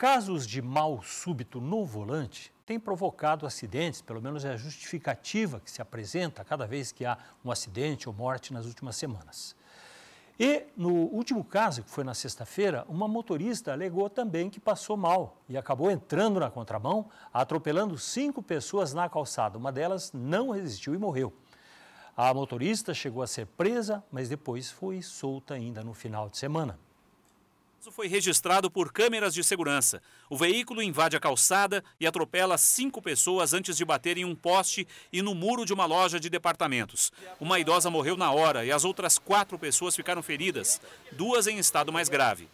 Casos de mal súbito no volante têm provocado acidentes, pelo menos é a justificativa que se apresenta cada vez que há um acidente ou morte nas últimas semanas. E no último caso, que foi na sexta-feira, uma motorista alegou também que passou mal e acabou entrando na contramão, atropelando cinco pessoas na calçada. Uma delas não resistiu e morreu. A motorista chegou a ser presa, mas depois foi solta ainda no final de semana caso foi registrado por câmeras de segurança. O veículo invade a calçada e atropela cinco pessoas antes de bater em um poste e no muro de uma loja de departamentos. Uma idosa morreu na hora e as outras quatro pessoas ficaram feridas, duas em estado mais grave.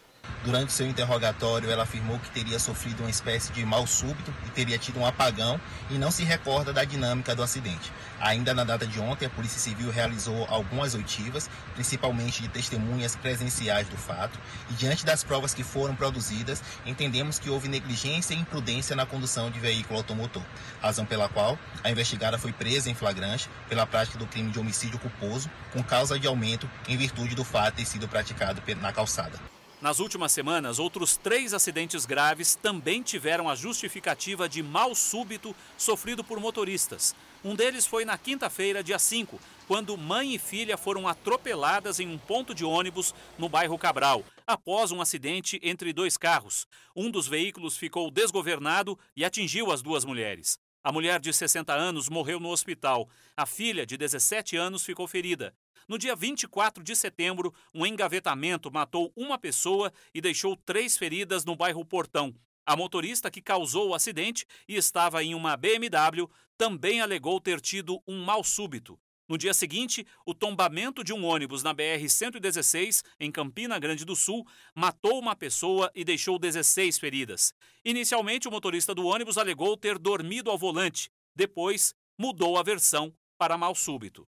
Durante seu interrogatório, ela afirmou que teria sofrido uma espécie de mal súbito e teria tido um apagão e não se recorda da dinâmica do acidente. Ainda na data de ontem, a Polícia Civil realizou algumas oitivas, principalmente de testemunhas presenciais do fato, e diante das provas que foram produzidas, entendemos que houve negligência e imprudência na condução de veículo automotor, razão pela qual a investigada foi presa em flagrante pela prática do crime de homicídio culposo com causa de aumento em virtude do fato ter sido praticado na calçada. Nas últimas semanas, outros três acidentes graves também tiveram a justificativa de mal súbito sofrido por motoristas. Um deles foi na quinta-feira, dia 5, quando mãe e filha foram atropeladas em um ponto de ônibus no bairro Cabral, após um acidente entre dois carros. Um dos veículos ficou desgovernado e atingiu as duas mulheres. A mulher de 60 anos morreu no hospital. A filha, de 17 anos, ficou ferida. No dia 24 de setembro, um engavetamento matou uma pessoa e deixou três feridas no bairro Portão. A motorista que causou o acidente e estava em uma BMW também alegou ter tido um mal súbito. No dia seguinte, o tombamento de um ônibus na BR-116, em Campina Grande do Sul, matou uma pessoa e deixou 16 feridas. Inicialmente, o motorista do ônibus alegou ter dormido ao volante. Depois, mudou a versão para mal súbito.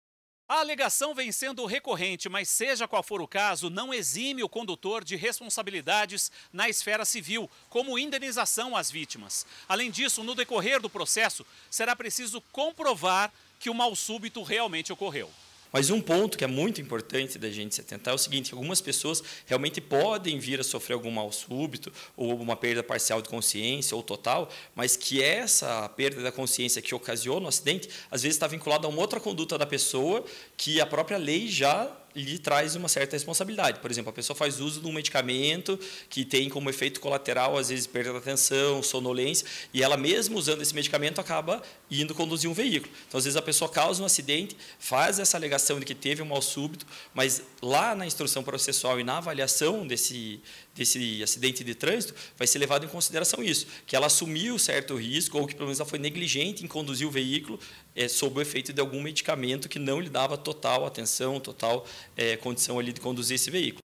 A alegação vem sendo recorrente, mas seja qual for o caso, não exime o condutor de responsabilidades na esfera civil, como indenização às vítimas. Além disso, no decorrer do processo, será preciso comprovar que o mal súbito realmente ocorreu. Mas um ponto que é muito importante da gente se atentar é o seguinte, algumas pessoas realmente podem vir a sofrer algum mal súbito, ou uma perda parcial de consciência, ou total, mas que essa perda da consciência que ocasiona o acidente, às vezes está vinculada a uma outra conduta da pessoa que a própria lei já lhe traz uma certa responsabilidade. Por exemplo, a pessoa faz uso de um medicamento que tem como efeito colateral, às vezes, perda da atenção, sonolência, e ela, mesmo usando esse medicamento, acaba indo conduzir um veículo. Então, às vezes, a pessoa causa um acidente, faz essa alegação de que teve um mal súbito, mas lá na instrução processual e na avaliação desse, desse acidente de trânsito, vai ser levado em consideração isso, que ela assumiu certo risco, ou que pelo menos ela foi negligente em conduzir o veículo é, sob o efeito de algum medicamento que não lhe dava total atenção, total é, condição ali de conduzir esse veículo.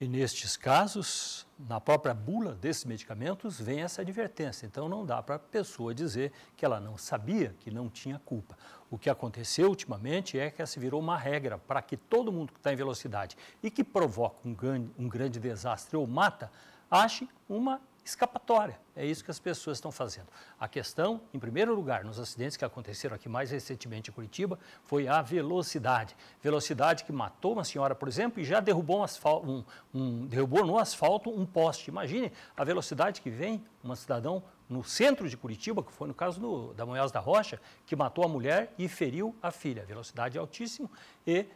E nestes casos, na própria bula desses medicamentos, vem essa advertência. Então, não dá para a pessoa dizer que ela não sabia, que não tinha culpa. O que aconteceu ultimamente é que se virou uma regra para que todo mundo que está em velocidade e que provoca um grande, um grande desastre ou mata, ache uma escapatória. É isso que as pessoas estão fazendo. A questão, em primeiro lugar, nos acidentes que aconteceram aqui mais recentemente em Curitiba, foi a velocidade. Velocidade que matou uma senhora, por exemplo, e já derrubou, um asfalto, um, um, derrubou no asfalto um poste. Imagine a velocidade que vem uma cidadão no centro de Curitiba, que foi no caso do, da Munhoz da Rocha, que matou a mulher e feriu a filha. Velocidade altíssima e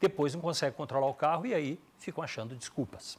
depois não consegue controlar o carro e aí ficam achando desculpas.